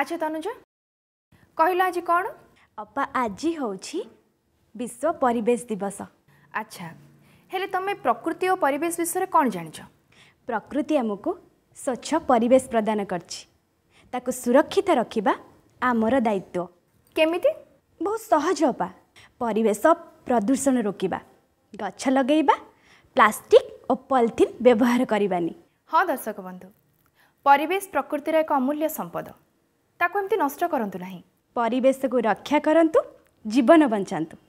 ଆଚ୍ଛା ତନୁଜ କହିଲ ଆଜି କ'ଣ ଅପା ଆଜି ହେଉଛି ବିଶ୍ୱ ପରିବେଶ ଦିବସ ଆଚ୍ଛା ହେଲେ ତମେ ପ୍ରକୃତି ଓ ପରିବେଶ ବିଷୟରେ କ'ଣ ଜାଣିଛ ପ୍ରକୃତି ଆମକୁ ସ୍ୱଚ୍ଛ ପରିବେଶ ପ୍ରଦାନ କରିଛି ତାକୁ ସୁରକ୍ଷିତ ରଖିବା ଆମର ଦାୟିତ୍ୱ କେମିତି ବହୁତ ସହଜ ଅପା ପରିବେଶ ପ୍ରଦୂଷଣ ରୋକିବା ଗଛ ଲଗାଇବା ପ୍ଲାଷ୍ଟିକ୍ ଓ ପଲିଥିନ୍ ବ୍ୟବହାର କରିବାନି ହଁ ଦର୍ଶକ ବନ୍ଧୁ ପରିବେଶ ପ୍ରକୃତିର ଏକ ଅମୂଲ୍ୟ ସମ୍ପଦ ତାକୁ ଏମିତି ନଷ୍ଟ କରନ୍ତୁ ନାହିଁ ପରିବେଶକୁ ରକ୍ଷା କରନ୍ତୁ ଜୀବନ ବଞ୍ଚାନ୍ତୁ